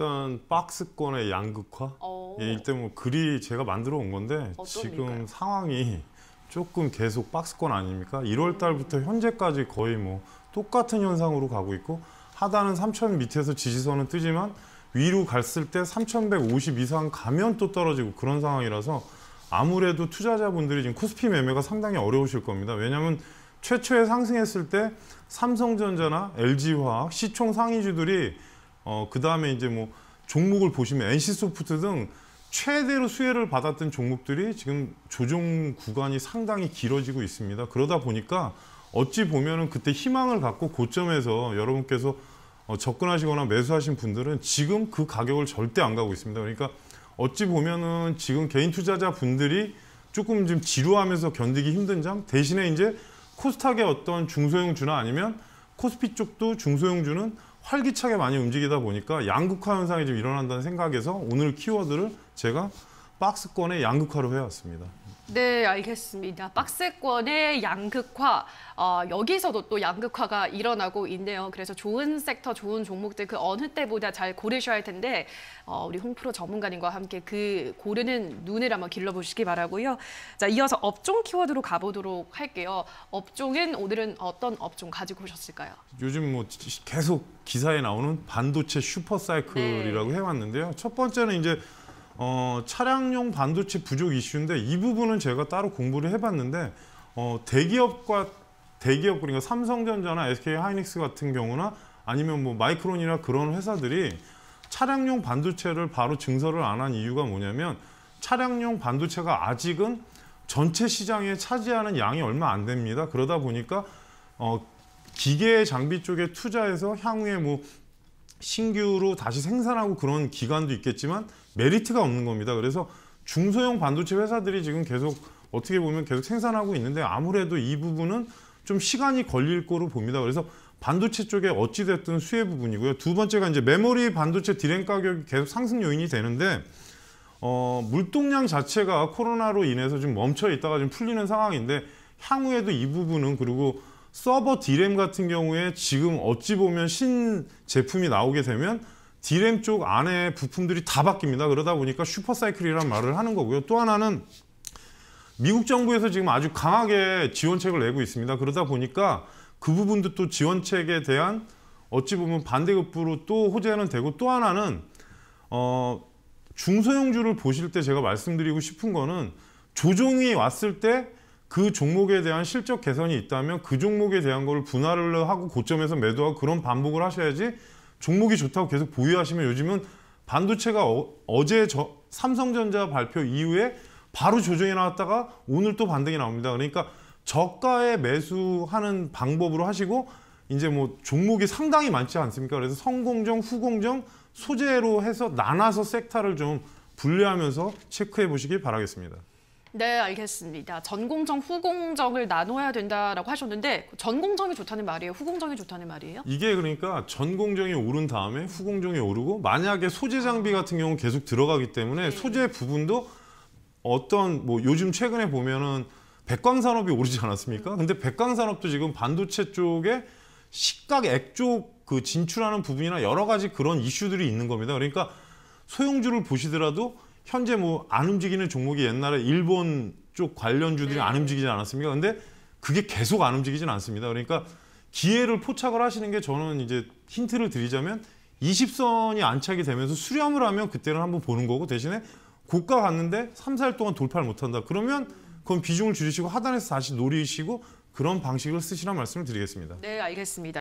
일단 박스권의 양극화 어. 예, 일단 뭐 글이 제가 만들어 온 건데 지금 일까요? 상황이 조금 계속 박스권 아닙니까? 1월 달부터 현재까지 거의 뭐 똑같은 현상으로 가고 있고 하단은 3천 밑에서 지지선은 뜨지만 위로 갔을 때3,150 이상 가면 또 떨어지고 그런 상황이라서 아무래도 투자자분들이 지금 코스피 매매가 상당히 어려우실 겁니다. 왜냐하면 최초에 상승했을 때 삼성전자나 LG화학, 시총 상위주들이 어, 그 다음에 이제 뭐 종목을 보시면 NC소프트 등 최대로 수혜를 받았던 종목들이 지금 조정 구간이 상당히 길어지고 있습니다. 그러다 보니까 어찌 보면은 그때 희망을 갖고 고점에서 여러분께서 어, 접근하시거나 매수하신 분들은 지금 그 가격을 절대 안 가고 있습니다. 그러니까 어찌 보면은 지금 개인 투자자 분들이 조금 좀 지루하면서 견디기 힘든 장 대신에 이제 코스닥의 어떤 중소형주나 아니면 코스피 쪽도 중소형주는 활기차게 많이 움직이다 보니까 양극화 현상이 좀 일어난다는 생각에서 오늘 키워드를 제가 박스권의 양극화로 해왔습니다. 네, 알겠습니다. 박스권의 양극화, 어, 여기서도 또 양극화가 일어나고 있네요. 그래서 좋은 섹터, 좋은 종목들 그 어느 때보다 잘 고르셔야 할 텐데 어, 우리 홍프로 전문가님과 함께 그 고르는 눈을 한번 길러보시기 바라고요. 자, 이어서 업종 키워드로 가보도록 할게요. 업종은 오늘은 어떤 업종 가지고 오셨을까요? 요즘 뭐 계속 기사에 나오는 반도체 슈퍼사이클이라고 네. 해왔는데요. 첫 번째는 이제 어, 차량용 반도체 부족 이슈인데 이 부분은 제가 따로 공부를 해봤는데 어, 대기업과 대기업 그러니까 삼성전자나 SK하이닉스 같은 경우나 아니면 뭐 마이크론이나 그런 회사들이 차량용 반도체를 바로 증설을 안 한 이유가 뭐냐면 차량용 반도체가 아직은 전체 시장에 차지하는 양이 얼마 안 됩니다. 그러다 보니까 어, 기계 장비 쪽에 투자해서 향후에 뭐 신규로 다시 생산하고 그런 기간도 있겠지만 메리트가 없는 겁니다. 그래서 중소형 반도체 회사들이 지금 계속 어떻게 보면 계속 생산하고 있는데 아무래도 이 부분은 좀 시간이 걸릴 거로 봅니다. 그래서 반도체 쪽에 어찌됐든 수혜 부분이고요. 두 번째가 이제 메모리 반도체 디램 가격이 계속 상승 요인이 되는데 어, 물동량 자체가 코로나로 인해서 좀 멈춰 있다가 좀 풀리는 상황인데 향후에도 이 부분은 그리고 서버 디램 같은 경우에 지금 어찌 보면 신제품이 나오게 되면 디램 쪽 안에 부품들이 다 바뀝니다. 그러다 보니까 슈퍼사이클이란 말을 하는 거고요. 또 하나는 미국 정부에서 지금 아주 강하게 지원책을 내고 있습니다. 그러다 보니까 그 부분도 또 지원책에 대한 어찌 보면 반대급부로 또 호재는 되고 또 하나는 어, 중소형주를 보실 때 제가 말씀드리고 싶은 거는 조종이 왔을 때그 종목에 대한 실적 개선이 있다면 그 종목에 대한 걸 분할을 하고 고점에서 매도하고 그런 반복을 하셔야지 종목이 좋다고 계속 보유하시면 요즘은 반도체가 어, 제 저, 삼성전자 발표 이후에 바로 조정이 나왔다가 오늘 또 반등이 나옵니다. 그러니까 저가에 매수하는 방법으로 하시고 이제 뭐 종목이 상당히 많지 않습니까? 그래서 성공정, 후공정, 소재로 해서 나눠서 섹터를 좀분리하면서 체크해 보시길 바라겠습니다. 네, 알겠습니다. 전공정, 후공정을 나눠야 된다라고 하셨는데 전공정이 좋다는 말이에요? 후공정이 좋다는 말이에요? 이게 그러니까 전공정이 오른 다음에 후공정이 오르고 만약에 소재 장비 같은 경우 계속 들어가기 때문에 네. 소재 부분도 어떤 뭐 요즘 최근에 보면은 백광산업이 오르지 않았습니까? 근데 백광산업도 지금 반도체 쪽에 시각 액조 그 진출하는 부분이나 여러 가지 그런 이슈들이 있는 겁니다. 그러니까 소형주를 보시더라도 현재 뭐 안 움직이는 종목이 옛날에 일본 쪽 관련주들이 네. 안 움직이지 않았습니까? 근데 그게 계속 안 움직이진 않습니다. 그러니까 기회를 포착을 하시는 게 저는 이제 힌트를 드리자면 20선이 안착이 되면서 수렴을 하면 그때는 한번 보는 거고 대신에 고가 갔는데 3, 4일 동안 돌파를 못한다. 그러면 그건 비중을 줄이시고 하단에서 다시 노리시고 그런 방식을 쓰시란 말씀을 드리겠습니다. 네, 알겠습니다.